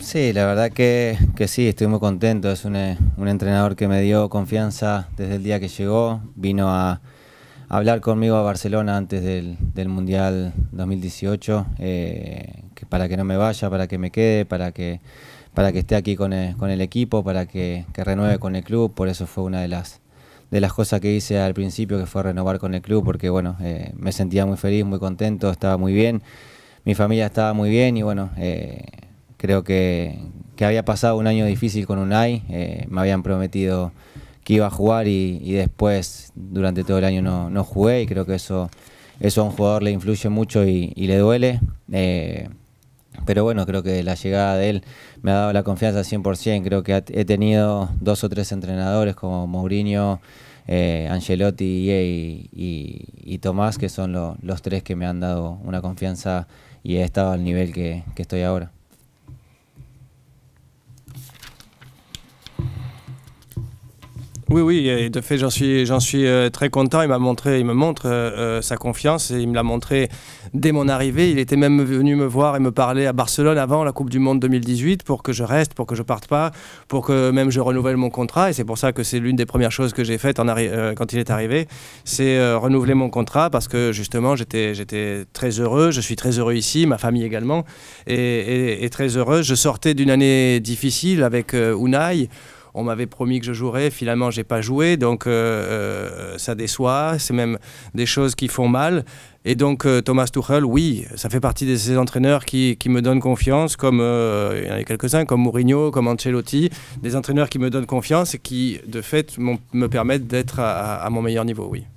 Sí, la verdad que, que, sí, estoy muy contento. Es un, eh, un, entrenador que me dio confianza desde el día que llegó. Vino a, hablar conmigo a Barcelona antes del, Mundial 2018, eh, para que no me vaya, para que me quede, para que, para que esté aquí con eh, el, equipo, para que, renueve con el club. Por eso fue una de las, de las cosas que hice al principio, que fue renovar con el club, porque bueno, me sentía muy feliz, muy contento, estaba muy bien. Mi familia estaba muy bien y bueno... Creo que, había pasado un año difícil con un eh, me habían prometido que iba a jugar y, después durante todo el año no, jugué y creo que eso, eso a un jugador le influye mucho y, le duele. Eh, pero bueno, creo que la llegada de él me ha dado la confianza 100%. Creo que he tenido dos o tres entrenadores como Mourinho, eh, Angelotti y, Tomás, que son los tres que me han dado una confianza y he estado al nivel que estoy ahora. Oui, oui, et de fait, j'en suis, euh, très content. Il m'a montré, il me montre euh, euh, sa confiance et il me l'a montré dès mon arrivée. Il était même venu me voir et me parler à Barcelone avant la Coupe du Monde 2018 pour que je reste, pour que je parte pas, pour que même je renouvelle mon contrat. Et c'est pour ça que c'est l'une des premières choses que j'ai faites quand il est arrivé, c'est renouveler mon contrat parce que justement, j'étais, très heureux. Je suis très heureux ici, ma famille également, et, très heureux. Je sortais d'une année difficile avec Unai on m'avait promis que je jouerais, finalement j'ai pas joué, donc euh, euh, ça déçoit, c'est même des choses qui font mal. Et donc euh, Thomas Tuchel, oui, ça fait partie de ces entraîneurs qui, me donnent confiance, comme il y en a quelques-uns, comme Mourinho, comme Ancelotti, des entraîneurs qui me donnent confiance et qui, de fait, me permettent d'être à, mon meilleur niveau, oui.